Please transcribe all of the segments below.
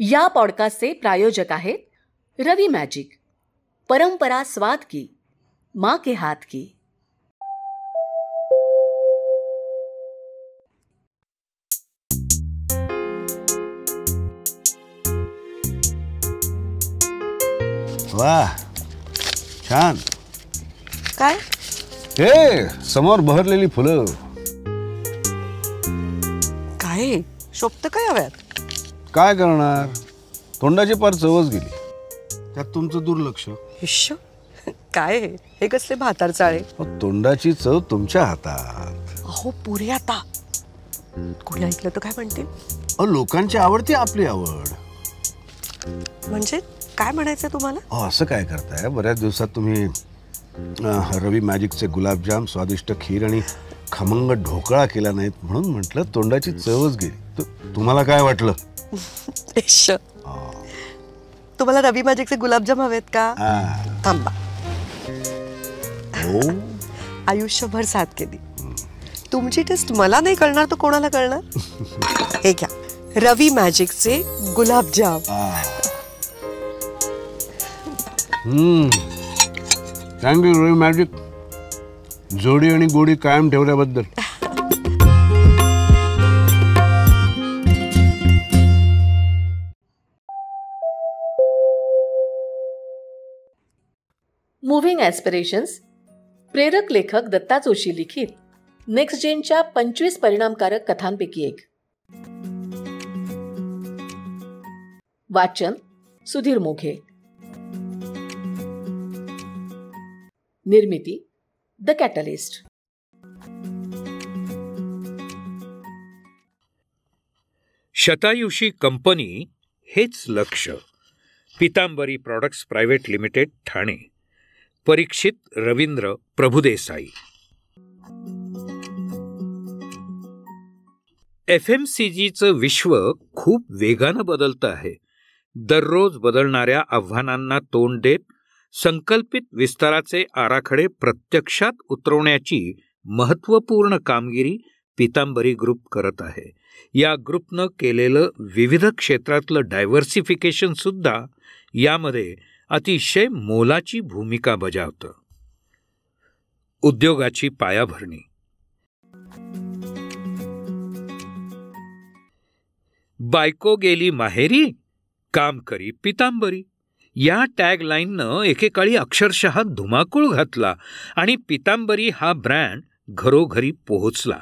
या पॉडकास्टचे प्रायोजक आहेत रवी मॅजिक परंपरा स्वाद की मा के हात की वा छान काय हे समोर बहरलेली फुलं काय शोभत काय हव्यात काय करणार तोंडाची पार चवच गेली त्यात तुमचं दुर्लक्ष काय हे? कसले भातार चाळे तोंडाची चव तुमच्या हातात अहो पुरे आता कोणी ऐकलं तर काय म्हणतील लोकांची आवडती आपली आवड म्हणजे काय म्हणायचं तुम्हाला हो असं काय करताय बऱ्याच दिवसात तुम्ही रवी मॅजिकचे गुलाबजाम स्वादिष्ट खीर आणि खमंग ढोकळा केला नाहीत म्हणून म्हटलं तोंडाची चवच गेली तुम्हाला काय वाटलं Oh. तुम्हाला रवी मॅजिकचे गुलाबजाम हवेत का थांबा हो. आयुष्यभर साथ केली तुमची टेस्ट मला नाही कळणार तर कोणाला कळणार हे घ्या रवी मॅजिकचे गुलाबजाम थँक्यू रवी मॅजिक जोडी आणि गोडी कायम ठेवल्याबद्दल मुव्हिंग ॲस्पिरेशन्स प्रेरक लेखक दत्ता जोशी लिखित नेक्स्ट जेनच्या पंचवीस परिणामकारक कथांपैकी एक वाचन सुधीर मोघे निर्मिती द कॅटलिस्ट शतायुषी कंपनी हेच लक्ष Pitambari products private limited Thane Parikshit Ravindra Prabhudesai F M C जीचं विश्व खूप वेगानं बदलतं आहे दररोज बदलणाऱ्या आव्हानांना तोंड देत संकल्पित विस्ताराचे आराखडे प्रत्यक्षात उतरवण्याची महत्त्वपूर्ण कामगिरी पितांबरी ग्रुप करत आहे या ग्रुपनं केलेलं विविध क्षेत्रातलं डायव्हर्सिफिकेशनसुद्धा यामध्ये अतिशय मोलाची भूमिका बजावतं उद्योगाची पायाभरणी बायको गेली माहेरी काम करी पितांबरी या टॅगलाईननं एकेकाळी अक्षरशः धुमाकूळ घातला आणि पितांबरी हा ब्रँड घरोघरी पोहोचला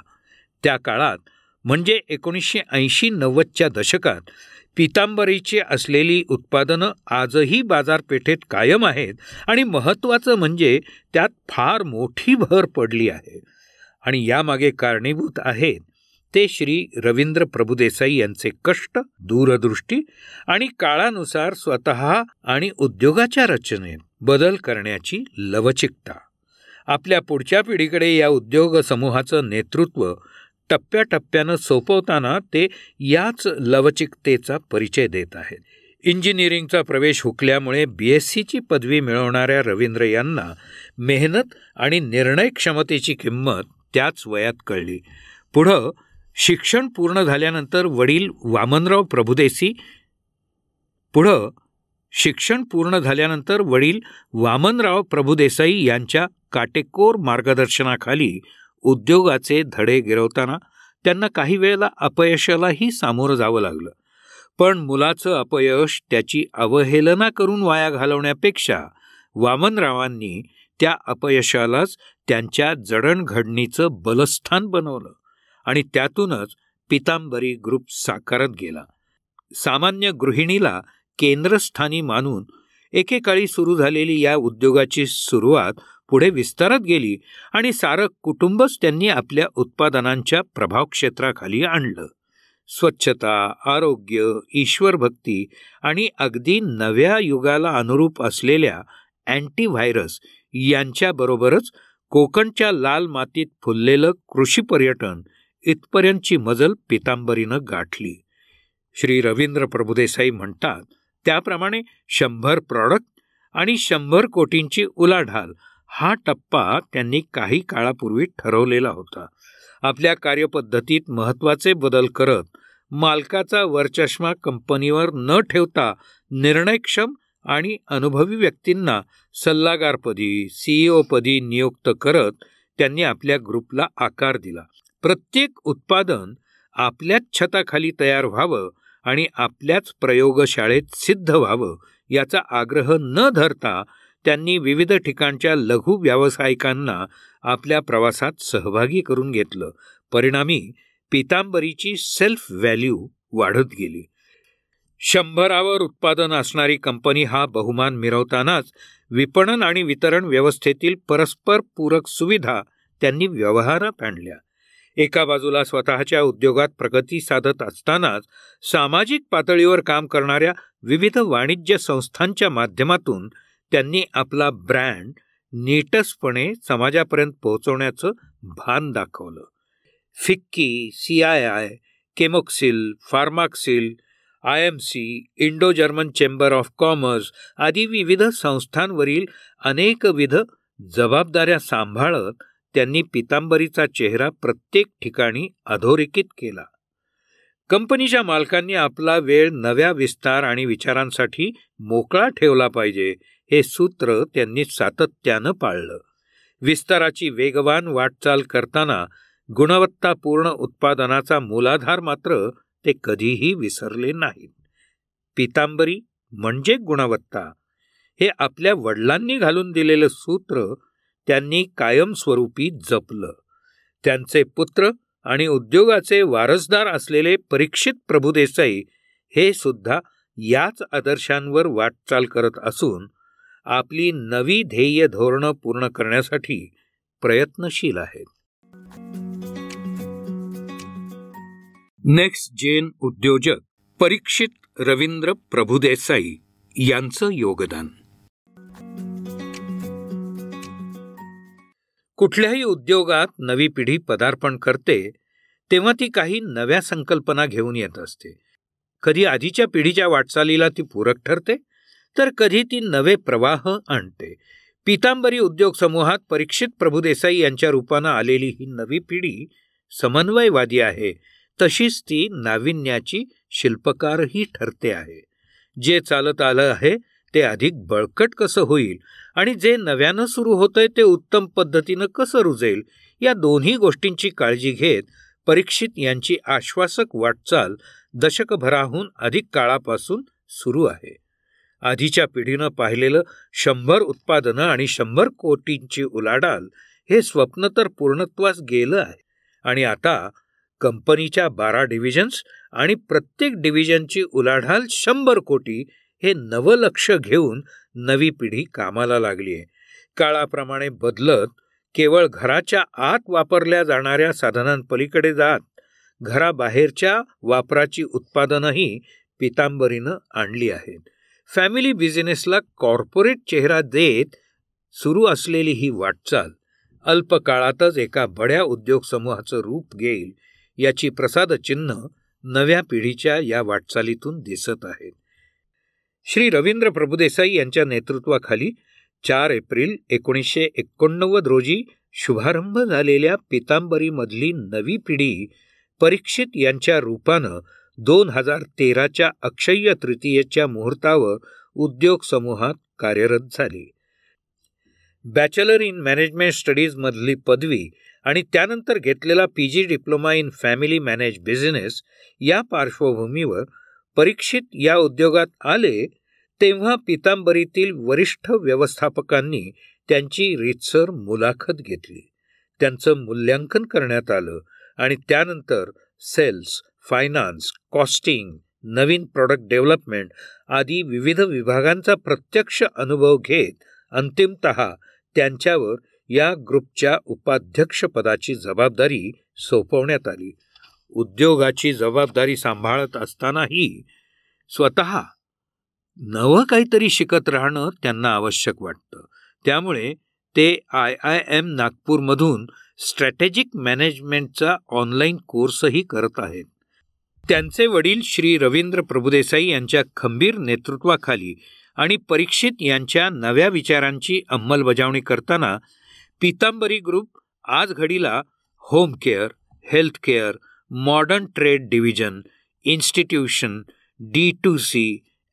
त्या काळात म्हणजे एकोणीसशे ऐंशी नव्वदच्या दशकात पितांबरीची असलेली उत्पादनं आजही बाजारपेठेत कायम आहेत आणि महत्त्वाचं म्हणजे त्यात फार मोठी भर पडली आहे आणि यामागे कारणीभूत आहेत ते श्री रवींद्र प्रभुदेसाई यांचे कष्ट दूरदृष्टी आणि काळानुसार स्वतः आणि उद्योगाच्या रचनेत बदल करण्याची लवचिकता आपल्या पुढच्या पिढीकडे या उद्योग समूहाचं नेतृत्व टप्प्याटप्प्यानं सोपवताना ते याच लवचिकतेचा परिचय देत आहेत इंजिनिअरिंगचा प्रवेश हुकल्यामुळे बी एस सीची पदवी मिळवणाऱ्या रवींद्र यांना मेहनत आणि निर्णय क्षमतेची किंमत त्याच वयात कळली पुढं शिक्षण पूर्ण झाल्यानंतर वडील वामनराव प्रभुदेसी पुढं शिक्षण पूर्ण झाल्यानंतर वडील वामनराव प्रभुदेसाई यांच्या काटेकोर मार्गदर्शनाखाली उद्योगाचे धडे गिरवताना त्यांना काही वेळेला अपयशालाही सामोरं जावं लागलं पण मुलाचं अपयश त्याची अवहेलना करून वाया घालवण्यापेक्षा वामनरावांनी त्या अपयशालाच त्यांच्या जडणघडणीचं बलस्थान बनवलं आणि त्यातूनच पितांबरी ग्रुप साकारत गेला सामान्य गृहिणीला केंद्रस्थानी मानून एकेकाळी सुरू झालेली या उद्योगाची सुरुवात पुढे विस्तारत गेली आणि सारं कुटुंबच त्यांनी आपल्या उत्पादनांच्या प्रभाव क्षेत्राखाली आणलं स्वच्छता आरोग्य ईश्वर भक्ती आणि अगदी नव्या युगाला अनुरूप असलेल्या अँटीव्हायरस यांच्याबरोबरच कोकणच्या लाल मातीत फुललेलं कृषी पर्यटन इथपर्यंतची मजल पितांबरीनं गाठली श्री रवींद्र प्रभुदेसाई म्हणतात त्याप्रमाणे शंभर प्रॉडक्ट आणि शंभर कोटींची उलाढाल हा टप्पा त्यांनी काही काळापूर्वी ठरवलेला होता आपल्या कार्यपद्धतीत महत्त्वाचे बदल करत मालकाचा वरचष्मा कंपनीवर न ठेवता निर्णयक्षम आणि अनुभवी व्यक्तींना सल्लागारपदी पदी नियुक्त करत त्यांनी आपल्या ग्रुपला आकार दिला प्रत्येक उत्पादन आपल्याच छताखाली तयार व्हावं आणि आपल्याच प्रयोगशाळेत सिद्ध व्हावं याचा आग्रह न धरता त्यांनी विविध ठिकाणच्या लघु व्यावसायिकांना आपल्या प्रवासात सहभागी करून घेतलं परिणामी पितांबरीची सेल्फ व्हॅल्यू वाढत गेली शंभरावर उत्पादन असणारी कंपनी हा बहुमान मिरवतानाच विपणन आणि वितरण व्यवस्थेतील परस्पर पूरक सुविधा त्यांनी व्यवहारात आणल्या एका बाजूला स्वतःच्या उद्योगात प्रगती साधत असतानाच सामाजिक पातळीवर काम करणाऱ्या विविध वाणिज्य संस्थांच्या माध्यमातून त्यांनी आपला ब्रँड नीटसपणे समाजापर्यंत पोहोचवण्याचं भान दाखवलं FICCI C I I Chemexcil Pharmexcil I M C Indo German chamber of commerce आदी विविध संस्थांवरील अनेकविध जबाबदाऱ्या सांभाळत त्यांनी पितांबरीचा चेहरा प्रत्येक ठिकाणी अधोरेखित केला कंपनीच्या मालकांनी आपला वेळ नव्या विस्तार आणि विचारांसाठी मोकळा ठेवला पाहिजे हे सूत्र त्यांनी सातत्यानं पाळलं विस्ताराची वेगवान वाटचाल करताना गुणवत्तापूर्ण उत्पादनाचा मूलाधार मात्र ते कधीही विसरले नाहीत पितांबरी म्हणजे गुणवत्ता हे आपल्या वडिलांनी घालून दिलेलं सूत्र त्यांनी कायमस्वरूपी जपलं त्यांचे पुत्र आणि उद्योगाचे वारसदार असलेले परीक्षित प्रभुदेसाई हे सुद्धा याच आदर्शांवर वाटचाल करत असून आपली नवी ध्येय धोरणं पूर्ण करण्यासाठी प्रयत्नशील आहेत नेक्स्ट जेन उद्योजक परीक्षित रवींद्र प्रभुदेसाई यांचं योगदान कुठल्याही उद्योगात नवी पिढी पदार्पण करते तेव्हा ती काही नव्या संकल्पना घेऊन येत असते कधी आधीच्या पिढीच्या वाटचालीला ती पूरक ठरते तर कधी ती नवे प्रवाह आणते पितांबरी उद्योग समूहात परीक्षित प्रभुदेसाई यांच्या रूपानं आलेली ही नवी पिढी समन्वयवादी आहे तशीच ती नाविन्याची शिल्पकारही ठरते आहे जे चालत आलं आहे ते अधिक बळकट कसं होईल आणि जे नव्यानं सुरू होतंय ते उत्तम पद्धतीनं कसं रुजेल या दोन्ही गोष्टींची काळजी घेत परीक्षित यांची आश्वासक वाटचाल दशकभराहून अधिक काळापासून सुरू आहे आधीच्या पिढीनं पाहिलेलं शंभर उत्पादनं आणि शंभर कोटींची उलाढाल हे स्वप्न तर पूर्णत्वास गेलं आहे आणि आता कंपनीच्या बारा डिव्हिजन्स आणि प्रत्येक डिव्हिजनची उलाढाल शंभर कोटी हे नवं लक्ष घेऊन नवी पिढी कामाला लागली आहे काळाप्रमाणे बदलत केवळ घराच्या आत वापरल्या जाणाऱ्या साधनांपलीकडे जात घराबाहेरच्या वापराची उत्पादनंही पितांबरीनं आणली आहेत फॅमिली बिझनेसला कॉर्पोरेट चेहरा देत सुरू असलेली ही वाटचाल अल्पकाळातच एका बड्या उद्योग समूहाचं रूप घेईल याची प्रसाद चिन्ह नव्या पिढीच्या या वाटचालीतून दिसत आहेत श्री रवींद्र प्रभुदेसाई यांच्या नेतृत्वाखाली चार एप्रिल एकोणीसशे एकोणनव्वद रोजी शुभारंभ झालेल्या पितांबरीमधली नवी पिढी परीक्षित यांच्या रूपानं दोन हजार तेराच्या अक्षय्य तृतीयेच्या मुहूर्तावर उद्योग समूहात कार्यरत झाली बॅचलर इन मॅनेजमेंट स्टडीजमधली पदवी आणि त्यानंतर घेतलेला P G diploma in family manage business या पार्श्वभूमीवर परीक्षित या उद्योगात आले तेव्हा पितांबरीतील वरिष्ठ व्यवस्थापकांनी त्यांची रीतसर मुलाखत घेतली त्यांचं मूल्यांकन करण्यात आलं आणि त्यानंतर सेल्स फायनान्स कॉस्टिंग नवीन प्रॉडक्ट डेव्हलपमेंट आदी विविध विभागांचा प्रत्यक्ष अनुभव घेत अंतिमत त्यांच्यावर या ग्रुपच्या उपाध्यक्षपदाची जबाबदारी सोपवण्यात आली उद्योगाची जबाबदारी सांभाळत असतानाही स्वत नवं काहीतरी शिकत राहणं त्यांना आवश्यक वाटतं त्यामुळे ते आय आय एम नागपूरमधून स्ट्रॅटेजिक मॅनेजमेंटचा ऑनलाईन कोर्सही करत आहेत त्यांचे वडील श्री रवींद्र प्रभुदेसाई यांच्या खंबीर नेतृत्वाखाली आणि परीक्षित यांच्या नव्या विचारांची अंमलबजावणी करताना पितांबरी ग्रुप आज घडीला home care health care modern trade division institution D to C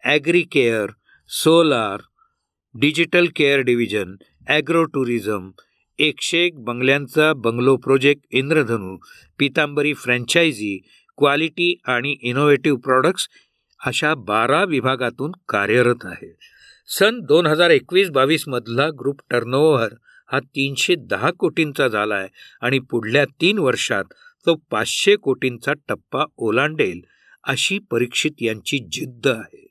agri care solar digital care division agro tourism एकशे एक बंगल्यांचा bungalow project Indradhanu Pitambari franchise quality आणि इनोव्हेटिव्ह प्रॉडक्ट्स अशा बारा विभागातून कार्यरत आहे सन दोन हजार एकवीस बावीसमधला ग्रुप टर्नओव्हर हा तीनशे दहा कोटींचा झाला आहे आणि पुढल्या तीन वर्षात तो पाचशे कोटींचा टप्पा ओलांडेल अशी परीक्षित यांची जिद्द आहे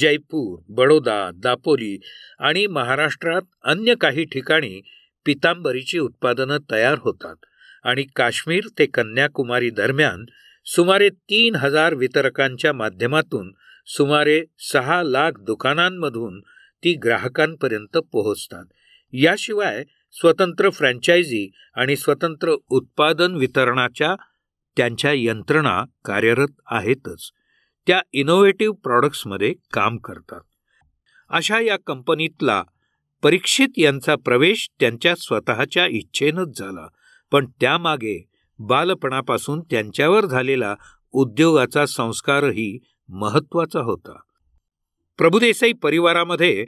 जयपूर बडोदा दापोली आणि महाराष्ट्रात अन्य काही ठिकाणी पितांबरीची उत्पादनं तयार होतात आणि काश्मीर ते कन्याकुमारी दरम्यान सुमारे तीन हजार वितरकांच्या माध्यमातून सुमारे सहा लाख दुकानांमधून ती ग्राहकांपर्यंत पोहोचतात याशिवाय स्वतंत्र फ्रँचायझी आणि स्वतंत्र उत्पादन वितरणाच्या त्यांच्या यंत्रणा कार्यरत आहेतच त्या इनोव्हेटिव्ह प्रॉडक्ट्समध्ये काम करतात अशा या कंपनीतला परीक्षित यांचा प्रवेश त्यांच्या स्वतःच्या इच्छेनंच झाला पण त्यामागे बालपणापासून त्यांच्यावर झालेला उद्योगाचा संस्कारही महत्त्वाचा होता प्रभुदेसाई परिवारामध्ये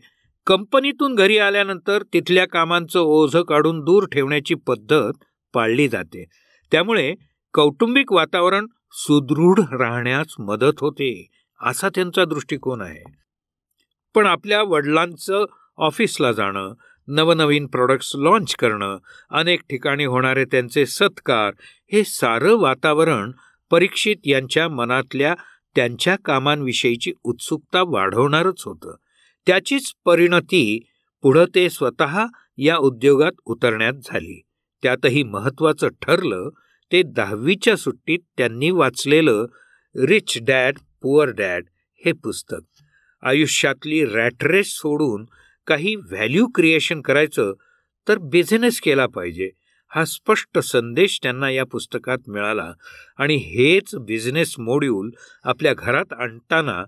कंपनीतून घरी आल्यानंतर तिथल्या कामांचं ओझं काढून दूर ठेवण्याची पद्धत पाळली जाते त्यामुळे कौटुंबिक वातावरण सुदृढ राहण्यास मदत होते असा त्यांचा दृष्टिकोन आहे पण आपल्या वडिलांचं ऑफिसला जाणं नवनवीन प्रॉडक्ट्स लाँच करणं अनेक ठिकाणी होणारे त्यांचे सत्कार हे सारं वातावरण परीक्षित यांच्या मनातल्या त्यांच्या कामांविषयीची उत्सुकता वाढवणारच होतं त्याचीच परिणती पुढं ते स्वतः या उद्योगात उतरण्यात झाली त्यातही महत्त्वाचं ठरलं ते दहावीच्या सुट्टीत त्यांनी वाचलेलं रिच डॅड पुअर डॅड हे पुस्तक आयुष्यातली रॅटरेस सोडून काही व्हॅल्यू क्रिएशन करायचं तर बिझनेस केला पाहिजे हा स्पष्ट संदेश त्यांना या पुस्तकात मिळाला आणि हेच बिझनेस मॉड्यूल आपल्या घरात आणताना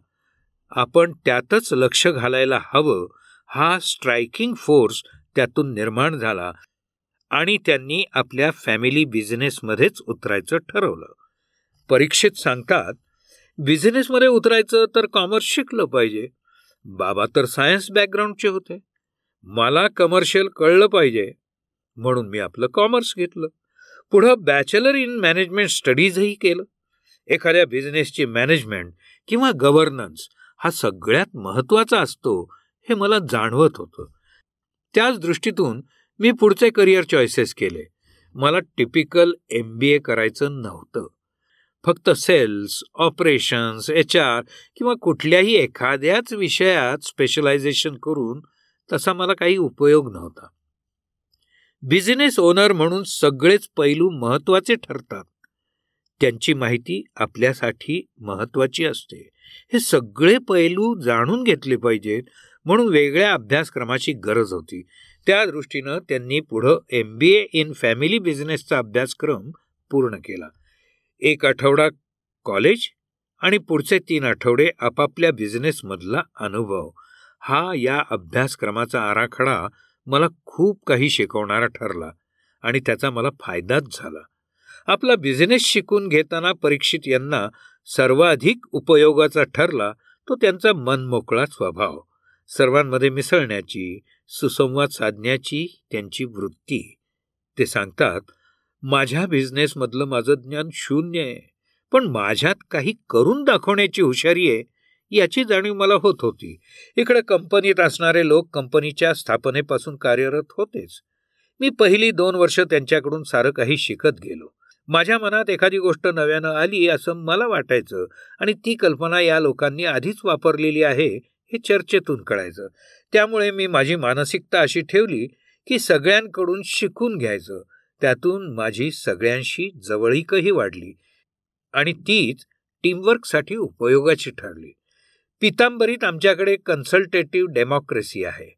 आपण त्यातच लक्ष घालायला हवं हा स्ट्रायकिंग फोर्स त्यातून निर्माण झाला आणि त्यांनी आपल्या फॅमिली बिझनेसमध्येच उतरायचं ठरवलं परीक्षेत सांगतात बिझनेसमध्ये उतरायचं तर कॉमर्स शिकलं पाहिजे बाबा तर सायन्स बॅकग्राऊंडचे होते मला कमर्शियल कळलं पाहिजे म्हणून मी आपलं कॉमर्स घेतलं पुढं बॅचलर इन मॅनेजमेंट स्टडीजही केलं एखाद्या बिझनेसची मॅनेजमेंट किंवा गव्हर्नन्स हा सगळ्यात महत्त्वाचा असतो हे मला जाणवत होतं त्याच दृष्टीतून मी पुढचे करिअर चॉईसेस केले मला टिपिकल एम बी ए करायचं नव्हतं फक्त सेल्स ऑपरेशन्स एच आर किंवा कुठल्याही एखाद्याच विषयात स्पेशलायझेशन करून तसा मला काही उपयोग नव्हता बिझनेस ओनर म्हणून सगळेच पैलू महत्त्वाचे ठरतात त्यांची माहिती आपल्यासाठी महत्त्वाची असते हे सगळे पैलू जाणून घेतले पाहिजेत म्हणून वेगळ्या अभ्यासक्रमाची गरज होती त्या दृष्टीनं त्यांनी पुढं M B A in family बिझनेसचा अभ्यासक्रम पूर्ण केला एक आठवडा कॉलेज आणि पुढचे तीन आठवडे आपापल्या बिझनेसमधला अनुभव हा या अभ्यासक्रमाचा आराखडा मला खूप काही शिकवणारा ठरला आणि त्याचा मला फायदाच झाला आपला बिझनेस शिकून घेताना परीक्षित यांना सर्वाधिक उपयोगाचा ठरला तो त्यांचा मनमोकळा स्वभाव सर्वांमध्ये मिसळण्याची सुसंवाद साधण्याची त्यांची वृत्ती ते सांगतात माझ्या बिझनेसमधलं माझं ज्ञान शून्य आहे पण माझ्यात काही करून दाखवण्याची हुशारी आहे याची जाणीव मला होत होती इकडे कंपनीत असणारे लोक कंपनीच्या स्थापनेपासून कार्यरत होतेच मी पहिली दोन वर्ष त्यांच्याकडून सारं काही शिकत गेलो माझ्या मनात एखादी गोष्ट नव्यानं आली असं मला वाटायचं आणि ती कल्पना या लोकांनी आधीच वापरलेली आहे हे चर्चेतून कळायचं त्यामुळे मी माझी मानसिकता अशी ठेवली की सगळ्यांकडून शिकून घ्यायचं त्यातून माझी सगळ्यांशी जवळीकही वाढली आणि तीच टीमवर्कसाठी उपयोगाची ठरली पितांबरीत आमच्याकडे कन्सल्टेटिव्ह डेमोक्रेसी आहे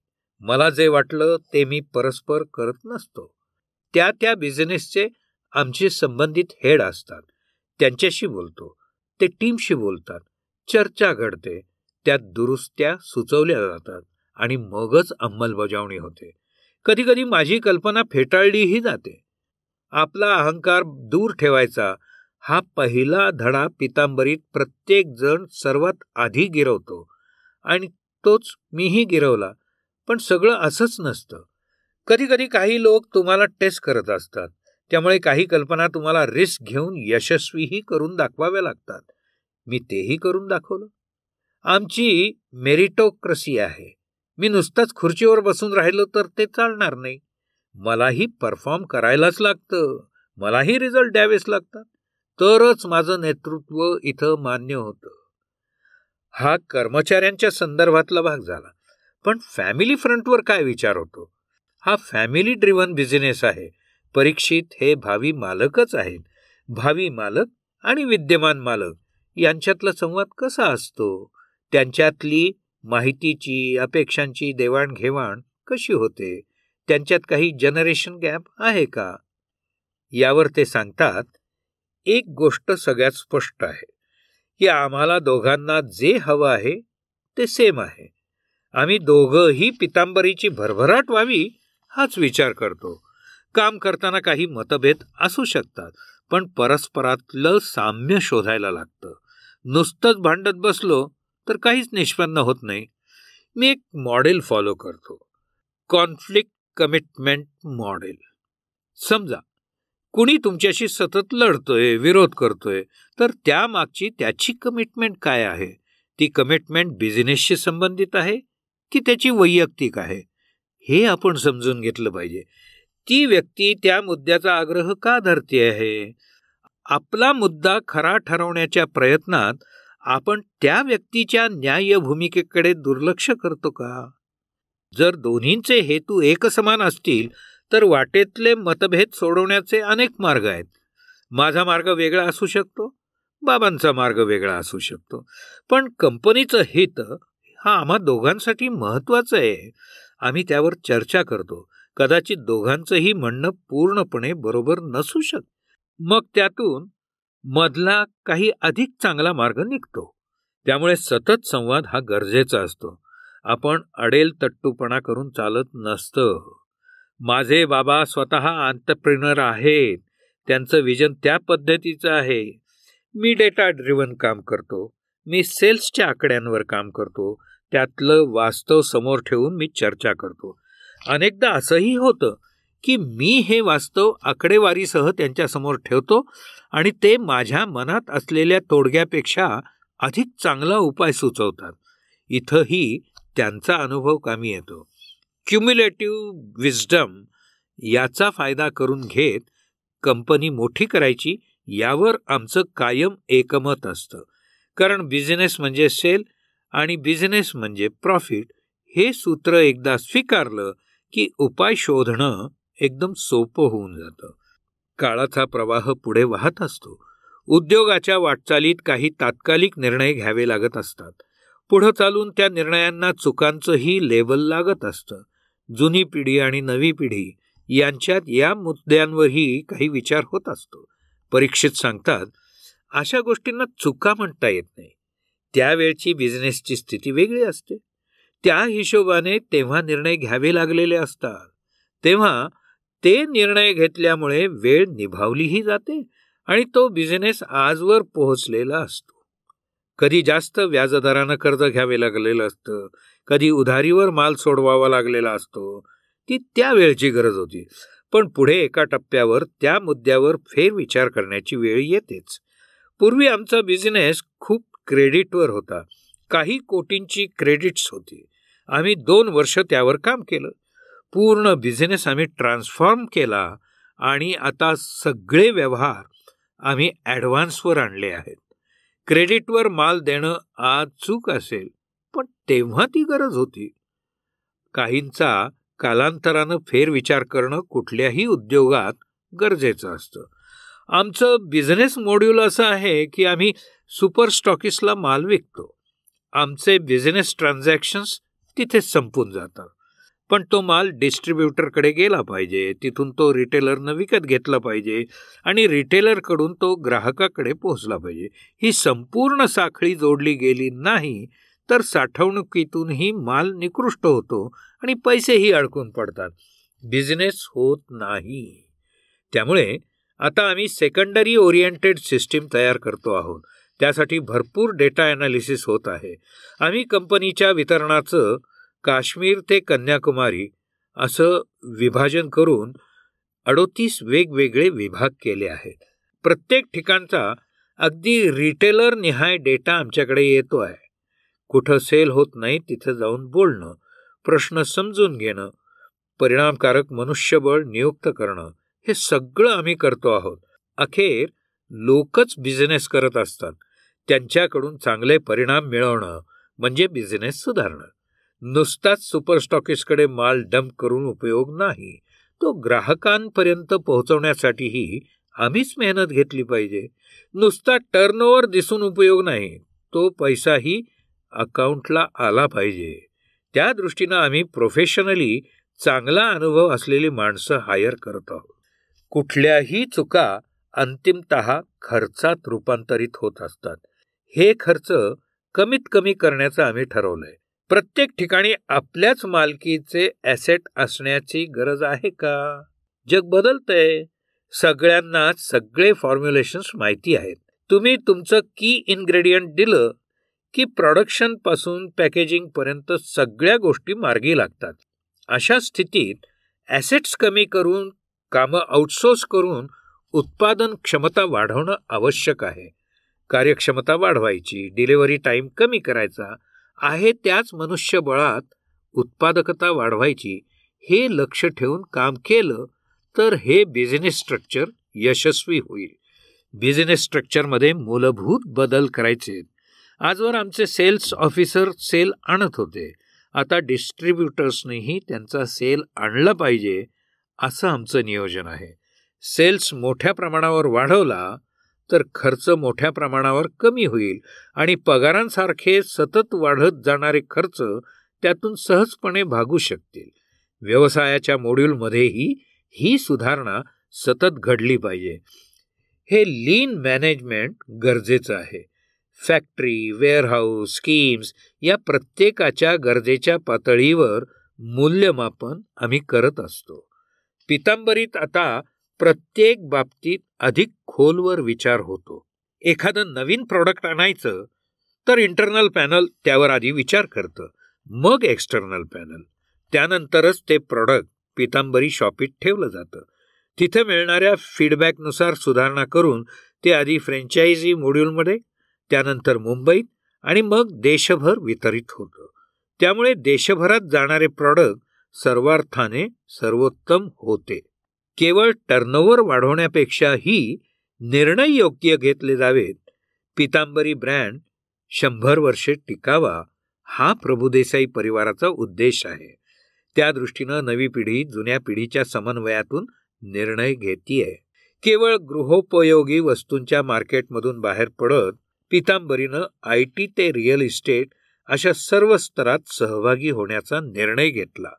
मला जे वाटलं ते मी परस्पर करत नसतो त्या त्या बिझनेसचे आमचे संबंधित हेड असतात त्यांच्याशी बोलतो ते टीमशी बोलतात चर्चा घडते त्यात दुरुस्त्या सुचवल्या जातात आणि मगच अंमलबजावणी होते कधीकधी माझी कल्पना फेटाळलीही जाते आपला अहंकार दूर ठेवायचा हा पहिला धडा पितांबरीत प्रत्येक जण सर्वात आधी गिरवतो आणि तोच मीही गिरवला पण सगळं असंच नसतं कधीकधी काही लोक तुम्हाला टेस्ट करत असतात त्यामुळे काही कल्पना तुम्हाला रिस्क घेऊन यशस्वीही करून दाखवाव्या लागतात मी तेही करून दाखवलं आमची मेरिटोक्रसी आहे मी नुसताच खुर्चीवर बसून राहिलो तर ते चालणार नाही मलाही परफॉर्म करायलाच लागतं मलाही रिझल्ट द्यावेच लागतात तरच माझं नेतृत्व इथं मान्य होतं हा कर्मचाऱ्यांच्या संदर्भातला भाग झाला पण फॅमिली फ्रंटवर काय विचार होतो हा फॅमिली ड्रिव्हन बिझनेस आहे परीक्षित हे भावी मालकच आहेत भावी मालक आणि विद्यमान मालक यांच्यातला संवाद कसा असतो त्यांच्यातली माहितीची अपेक्षांची देवाणघेवाण कशी होते त्यांच्यात काही जनरेशन गॅप आहे का यावर ते सांगतात एक गोष्ट सगळ्यात स्पष्ट आहे की आम्हाला दोघांना जे हवं आहे ते सेम आहे आम्ही दोघंही पितांबरीची भरभराट व्हावी हाच विचार करतो काम करताना काही मतभेद असू शकतात पण परस्परातलं साम्य शोधायला लागतं नुसतंच भांडत बसलो तर काहीच निष्पन्न होत नाही मी एक मॉडेल फॉलो करतो कॉन्फ्लिक्ट कमिटमेंट मॉडेल समजा कुणी तुमच्याशी सतत लढतोय विरोध करतोय तर त्यामागची त्याची कमिटमेंट काय आहे ती कमिटमेंट बिझनेसशी संबंधित आहे की त्याची वैयक्तिक आहे हे आपण समजून घेतलं पाहिजे ती व्यक्ती त्या मुद्द्याचा आग्रह का धरते आहे आपला मुद्दा खरा ठरवण्याच्या प्रयत्नात आपण त्या व्यक्तीच्या न्याय भूमिकेकडे दुर्लक्ष करतो का जर दोन्हींचे हेतू एकसमान असतील तर वाटेतले मतभेद सोडवण्याचे अनेक मार्ग आहेत माझा मार्ग वेगळा असू शकतो बाबांचा मार्ग वेगळा असू शकतो पण कंपनीचं हित हा आम्हा दोघांसाठी महत्त्वाचं आहे आम्ही त्यावर चर्चा करतो कदाचित दोघांचंही म्हणणं पूर्णपणे बरोबर नसू शक मग त्यातून मधला काही अधिक चांगला मार्ग निघतो त्यामुळे सतत संवाद हा गरजेचा असतो आपण अडेल तट्टूपणा करून चालत नसतं माझे बाबा स्वतः आंतरप्रिनर आहेत त्यांचं विजन त्या पद्धतीचं आहे मी डेटा ड्रिवन काम करतो मी सेल्सच्या आकड्यांवर काम करतो त्यातलं वास्तव समोर ठेवून मी चर्चा करतो अनेकदा असंही होतं की मी हे वास्तव आकडेवारीसह त्यांच्यासमोर ठेवतो आणि ते माझ्या मनात असलेल्या तोडग्यापेक्षा अधिक चांगला उपाय सुचवतात इथंही त्यांचा अनुभव कामी येतो क्युम्युलेटिव्ह विजडम याचा फायदा करून घेत कंपनी मोठी करायची यावर आमचं कायम एकमत असतं कारण बिझनेस म्हणजे सेल आणि बिझनेस म्हणजे प्रॉफिट हे सूत्र एकदा स्वीकारलं की उपाय शोधणं एकदम सोपं होऊन जातं काळाचा प्रवाह पुढे वाहत असतो उद्योगाच्या वाटचालीत काही तात्कालिक निर्णय घ्यावे लागत असतात पुढं चालून त्या निर्णयांना चुकांचंही लेवल लागत असतं जुनी पिढी आणि नवी पिढी यांच्यात या मुद्द्यांवरही काही विचार होत असतो परीक्षित सांगतात अशा गोष्टींना चुका म्हणता येत नाही त्यावेळची बिझनेसची स्थिती वेगळी असते त्या हिशोबाने तेव्हा निर्णय घ्यावे लागलेले असतात तेव्हा ते निर्णय घेतल्यामुळे वेळ निभावलीही जाते आणि तो बिझनेस आजवर पोहोचलेला असतो कधी जास्त व्याजदरानं कर्ज घ्यावे लागलेलं असतं कधी उधारीवर माल सोडवावा लागलेला असतो ती त्यावेळची गरज होती पण पुढे एका टप्प्यावर त्या मुद्द्यावर फेरविचार करण्याची वेळ येतेच पूर्वी आमचा बिझनेस खूप क्रेडिटवर होता काही कोटींची क्रेडिट्स होती आम्ही दोन वर्ष त्यावर काम केलं पूर्ण बिझनेस आम्ही ट्रान्सफॉर्म केला आणि आता सगळे व्यवहार आम्ही ॲडव्हान्सवर आणले आहेत क्रेडिटवर माल देणं आज चूक असेल पण तेव्हा ती गरज होती काहींचा कालांतरानं फेरविचार करणं कुठल्याही उद्योगात गरजेचं असतं आमचं बिझनेस मॉड्यूल असं आहे की आम्ही सुपर स्टॉकिसला माल विकतो आमचे बिझनेस ट्रान्झॅक्शन्स तिथेच संपून जातात पण तो माल डिस्ट्रीब्युटरकडे गेला पाहिजे तिथून तो रिटेलरनं विकत घेतला पाहिजे आणि रिटेलरकडून तो ग्राहकाकडे पोहोचला पाहिजे ही संपूर्ण साखळी जोडली गेली नाही तर साठवणुकीतूनही माल निकृष्ट होतो आणि पैसेही अडकून पडतात बिझनेस होत नाही त्यामुळे आता आम्ही सेकंडरी ओरिएंटेड सिस्टीम तयार करतो आहोत त्यासाठी भरपूर डेटा ॲनालिसिस होत आहे आम्ही कंपनीच्या वितरणाचं काश्मीर ते कन्याकुमारी असं विभाजन करून अडोतीस वेगवेगळे विभाग केले आहेत प्रत्येक ठिकाणचा अगदी रिटेलर निहाय डेटा आमच्याकडे येतो आहे कुठं सेल होत नाही तिथं जाऊन बोलणं प्रश्न समजून घेणं परिणामकारक मनुष्यबळ नियुक्त करणं हे सगळं आम्ही करतो आहोत अखेर लोकच बिझनेस करत असतात त्यांच्याकडून चांगले परिणाम मिळवणं म्हणजे बिझनेस सुधारणं नुसताच सुपरस्टॉकिस्टकडे माल डंप करून उपयोग नाही तो ग्राहकांपर्यंत पोहोचवण्यासाठीही आम्हीच मेहनत घेतली पाहिजे नुसता टर्नओव्हर दिसून उपयोग नाही तो पैसाही अकाउंटला आला पाहिजे त्या दृष्टीनं आम्ही प्रोफेशनली चांगला अनुभव असलेली माणसं हायर करत आहोत कुठल्याही चुका अंतिमत खर्चात रूपांतरित होत असतात हे खर्च कमीत कमी करण्याचं आम्ही ठरवलं आहे प्रत्येक ठिकाणी आपल्याच मालकीचे ॲसेट असण्याची गरज आहे का जग बदलतंय सगळ्यांना सगळे फॉर्म्युलेशन्स माहिती आहेत तुम्ही तुमचं की इन्ग्रेडियंट दिलं की प्रॉडक्शनपासून पॅकेजिंगपर्यंत सगळ्या गोष्टी मार्गी लागतात अशा स्थितीत ॲसेट्स कमी करून कामं आउटसोर्स करून उत्पादन क्षमता वाढवणं आवश्यक आहे कार्यक्षमता वाढवायची डिलेवरी टाईम कमी करायचा आहे त्याच मनुष्यबळात उत्पादकता वाढवायची हे लक्ष ठेवून काम केलं तर हे बिझनेस स्ट्रक्चर यशस्वी होईल बिझनेस स्ट्रक्चरमध्ये मूलभूत बदल करायचे आजवर आमचे सेल्स ऑफिसर सेल आणत होते आता डिस्ट्रीब्युटर्सनीही त्यांचा सेल आणला पाहिजे असं आमचं नियोजन आहे सेल्स मोठ्या प्रमाणावर वाढवला तर खर्च मोठ्या प्रमाणावर कमी होईल आणि पगारांसारखे सतत वाढत जाणारे खर्च त्यातून सहजपणे भागू शकतील व्यवसायाच्या मॉड्यूलमध्येही ही सुधारणा सतत घडली पाहिजे हे लीन मॅनेजमेंट गरजेचं आहे फॅक्टरी वेअरहाऊस स्कीम्स या प्रत्येकाच्या गरजेच्या पातळीवर मूल्यमापन आम्ही करत असतो पितांबरीत आता प्रत्येक बाबतीत अधिक खोलवर विचार होतो एखादं नवीन प्रॉडक्ट आणायचं तर इंटरनल पॅनल त्यावर आधी विचार करतं मग एक्स्टर्नल पॅनल त्यानंतरच ते प्रॉडक्ट पितांबरी शॉपीत ठेवलं जातं तिथे मिळणाऱ्या फीडबॅकनुसार सुधारणा करून ते आधी फ्रँचायझी मॉड्यूलमध्ये त्यानंतर मुंबईत आणि मग देशभर वितरित होतं त्यामुळे देशभरात जाणारे प्रॉडक्ट सर्वार्थाने सर्वोत्तम होते केवळ टर्नओव्हर वाढवण्यापेक्षाही निर्णय योग्य घेतले जावेत पितांबरी ब्रँड शंभर वर्षे टिकावा हा प्रभुदेसाई परिवाराचा उद्देश आहे त्या दृष्टीनं नवी पिढी जुन्या पिढीच्या समन्वयातून निर्णय घेतीये केवळ गृहोपयोगी वस्तूंच्या मार्केटमधून बाहेर पडत पितांबरीनं आय टी ते रिअल इस्टेट अशा सर्व स्तरात सहभागी होण्याचा निर्णय घेतला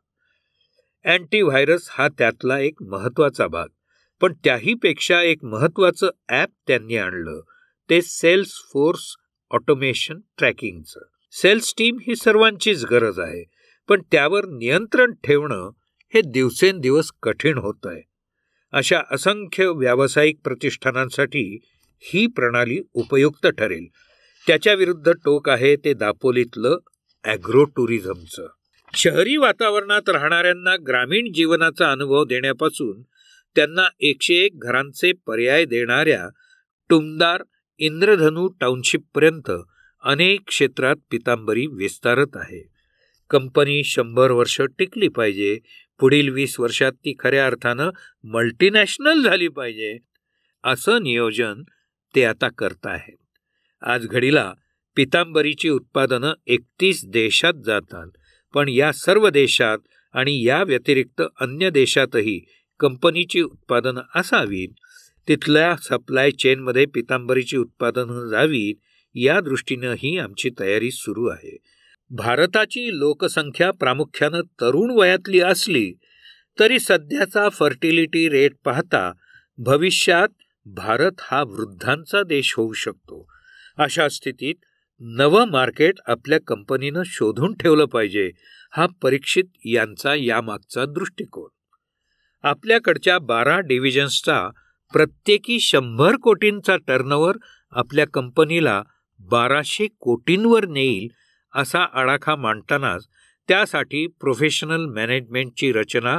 अँटीव्हायरस हा त्यातला एक महत्त्वाचा भाग पण त्याहीपेक्षा एक महत्त्वाचं ॲप त्यांनी आणलं ते सेल्स फोर्स ऑटोमेशन ट्रॅकिंगचं सेल्स टीम ही सर्वांचीच गरज आहे पण त्यावर नियंत्रण ठेवणं हे दिवसेंदिवस कठीण होत आहे अशा असंख्य व्यावसायिक प्रतिष्ठानांसाठी ही प्रणाली उपयुक्त ठरेल त्याच्याविरुद्ध टोक आहे ते दापोलीतलं ॲग्रो टुरिझमचं शहरी वातावरणात राहणाऱ्यांना ग्रामीण जीवनाचा अनुभव देण्यापासून त्यांना एकशे एक घरांचे पर्याय देणाऱ्या टुमदार इंद्रधनू टाउनशिपपर्यंत अनेक क्षेत्रात पितांबरी विस्तारत आहे कंपनी शंभर वर्ष टिकली पाहिजे पुढील वीस वर्षात ती खऱ्या अर्थानं मल्टीनॅशनल झाली पाहिजे असं नियोजन ते आता करत आहेत आज घडीला पितांबरीची उत्पादनं एकतीस देशात जातात पण या सर्व देशात आणि या व्यतिरिक्त अन्य देशातही कंपनीची उत्पादनं असावीत तिथल्या सप्लाय चेनमध्ये पितांबरीची उत्पादनं जावीत या दृष्टीनं ही आमची तयारी सुरू आहे भारताची लोकसंख्या प्रामुख्यानं तरुण वयातली असली तरी सध्याचा फर्टिलिटी रेट पाहता भविष्यात भारत हा वृद्धांचा देश होऊ शकतो अशा स्थितीत नवं मार्केट आपल्या कंपनीनं शोधून ठेवलं पाहिजे हा परीक्षित यांचा यामागचा दृष्टिकोन आपल्याकडच्या बारा डिव्हिजन्सचा प्रत्येकी शंभर कोटींचा टर्नओव्हर आपल्या कंपनीला बाराशे कोटींवर नेईल असा आडाखा मांडतानाच त्यासाठी प्रोफेशनल मॅनेजमेंटची रचना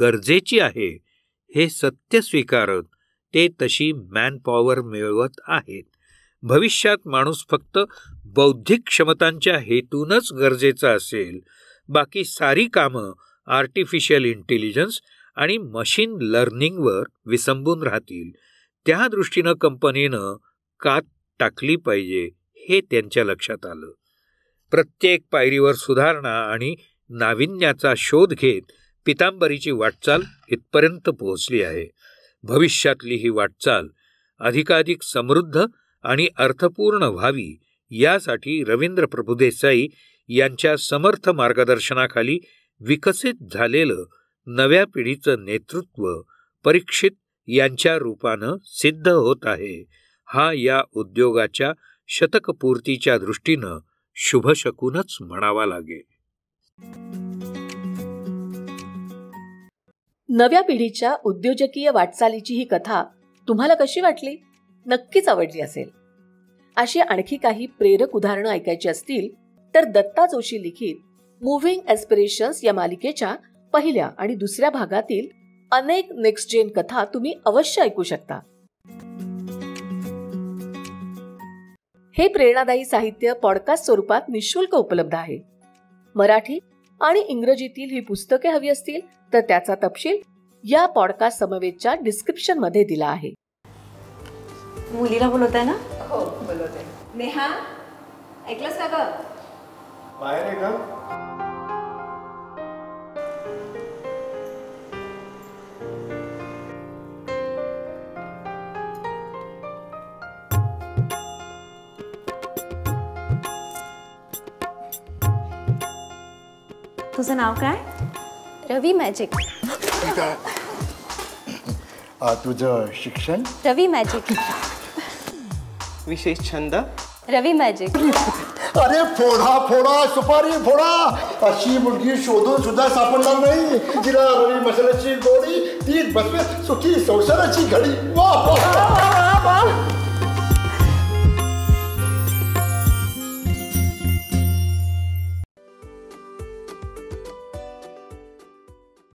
गरजेची आहे हे सत्य स्वीकारत ते तशी मॅनपॉवर मिळवत आहेत भविष्यात माणूस फक्त बौद्धिक क्षमतांच्या हेतूनच गरजेचा असेल बाकी सारी कामं आर्टिफिशियल इंटेलिजन्स आणि मशीन लर्निंगवर विसंबून राहतील त्या दृष्टीनं कंपनीनं कात टाकली पाहिजे हे त्यांच्या लक्षात आलं प्रत्येक पायरीवर सुधारणा आणि नाविन्याचा शोध घेत पितांबरीची वाटचाल इथपर्यंत पोहोचली आहे भविष्यातली ही वाटचाल अधिकाधिक समृद्ध आणि अर्थपूर्ण व्हावी यासाठी रवींद्र प्रभुदेसाई यांच्या समर्थ मार्गदर्शनाखाली विकसित झालेलं नव्या पिढीचं नेतृत्व परीक्षित यांच्या रूपानं सिद्ध होत आहे हा या उद्योगाच्या शतकपूर्तीच्या दृष्टीनं शुभशकूनच म्हणावा लागेल नव्या पिढीच्या उद्योजकीय वाटचालीची ही कथा तुम्हाला कशी वाटली नक्कीच आवडली असेल अशी आणखी काही प्रेरक उदाहरणं ऐकायची असतील तर दत्ता जोशी लिखित मुव्हिंग एस्पिरेशन्स या मालिकेच्या पहिल्या आणि दुसऱ्या भागातील अनेक नेक्स्ट जेन कथा तुम्ही अवश्य ऐकू शकता हे प्रेरणादायी साहित्य पॉडकास्ट स्वरूपात निशुल्क उपलब्ध आहे मराठी आणि इंग्रजीतील ही पुस्तके हवी असतील तर त्याचा तपशील या पॉडकास्ट समवेतच्या मध्ये दिला आहे मुलीला बोलवत आहे ना हो बोलवते नेहा ऐकलंस का ग बाहेर आहे का तुझं नाव काय रवी मॅजिक तुझं शिक्षण रवी मॅजिक विशेष छंद रवी मॅजिक अरे फोडा फोडा सुपारी फोडा अशी मुलगी शोधून सुद्धा सापडणार नाही तिला रवी मसाल्याची गोडी ती बसवे सुखी संसाराची घडी वा